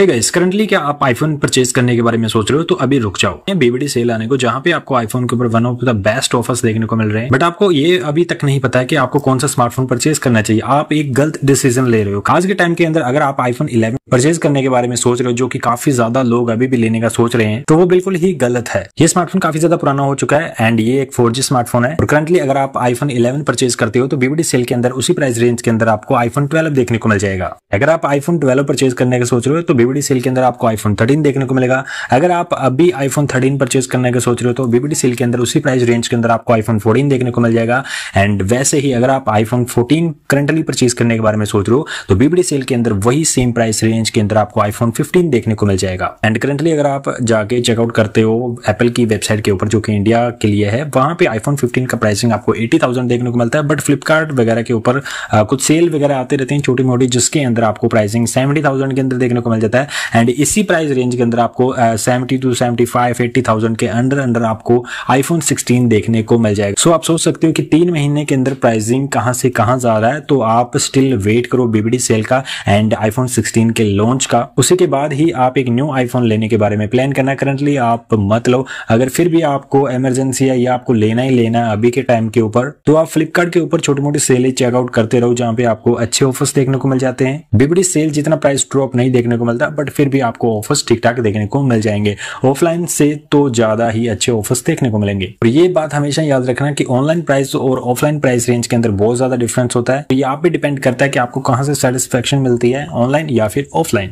है करंटली क्या आप आईफोन परचेज करने के बारे में सोच रहे हो तो अभी रुक जाओ बीबीडी सेल आने को जहाँ पे आपको आईफोन के ऊपर one of the best offers देखने को मिल रहे हैं बट आपको ये अभी तक नहीं पता है कि आपको कौन सा स्मार्टफोन परचेज करना चाहिए आप एक गलत डिसीजन ले रहे हो आज के टाइम के अंदर अगर आप आईफोन इलेवन परचेज करने के बारे में सोच रहे हो जो की काफी ज्यादा लोग अभी भी लेने का सोच रहे हैं तो वो बिल्कुल ही गलत है ये स्मार्टफोन काफी ज्यादा पुराना हो चुका है एंड ये एक फोर स्मार्टफोन है और करंटली अगर आप आईफोन इलेवन परचेज करते हो तो बीबीडी सेल के अंदर उसी प्राइस रेंज के अंदर आपको आईफोन ट्वेल्व देखने को मिल जाएगा अगर आप आईफोन ट्वेल्व परचेज करने का सोच रहे हो तो बीबीडी सेल के अंदर आपको आईफोन थर्टीन देखने को मिलेगा अगर आप अभी आईफोन थर्टीन परचेज करने का सोच रहे हो तो बीबीडी सेल के अंदर उसी प्राइस रेंज के अंदर आपको आईफोन फोर्टीन देखने को मिल जाएगा एंड वैसे ही अगर आप आईफोन फोर्टीन करंटली परचेज करने के बारे में सोच रहे हो तो बीबीडी सेल के अंदर वही सेम प्राइस रेंज के अंदर आपको आईफोन फिफ्टीन देखने को मिल जाएगा एंड करंटली अगर आप जाके चेकआउट करते हो एप्पल की वेबसाइट के ऊपर जो कि इंडिया के लिए है वहां पे आईफोन फिफ्टीन का प्राइसिंग आपको एटी थाउजेंड देखने को मिलता है बट फ्लिपकार्ट वगैरह के ऊपर कुछ सेल वगैरह आते रहते हैं छोटी मोटी जिसके अंदर आपको प्राइसिंग सेवेंटी थाउजेंड के अंदर देखने को मिल जाती देता है एंड इसी प्राइस रेंज के अंदर आपको seventy two seventy five eighty thousand के अंडर अंडर आपको आईफोन सिक्सटीन देखने को मिल जाएगा सो so, आप सोच सकते हो कि तीन महीने के अंदर प्राइसिंग कहाँ से कहाँ जा रहा है तो आप स्टिल वेट करो बीबीडी सेल का एंड आईफोन सिक्सटीन के लॉन्च का उसी के बाद ही आप एक न्यू आईफोन लेने के बारे में प्लान करना करंटली आप मत लो अगर फिर भी आपको इमरजेंसी है या आपको लेना ही लेना है अभी के टाइम के ऊपर तो आप फ्लिपकार्ट के ऊपर छोटी मोटी सेल चेकआउट करते रहो जहाँ पे आपको अच्छे ऑफर्स देखने को मिल जाते हैं बीबीडी सेल जितना प्राइस ड्रॉप नहीं देखने को मिलता चलता बट फिर भी आपको ऑफर्स ठीक ठाक देखने को मिल जाएंगे ऑफलाइन से तो ज़्यादा ही अच्छे ऑफर्स देखने को मिलेंगे और ये बात हमेशा याद रखना कि ऑनलाइन प्राइस और ऑफलाइन प्राइस रेंज के अंदर बहुत ज़्यादा डिफरेंस होता है तो ये आप भी डिपेंड करता है कि आपको कहाँ से सेटिस्फेक्शन मिलती है ऑनलाइन या फिर ऑफलाइन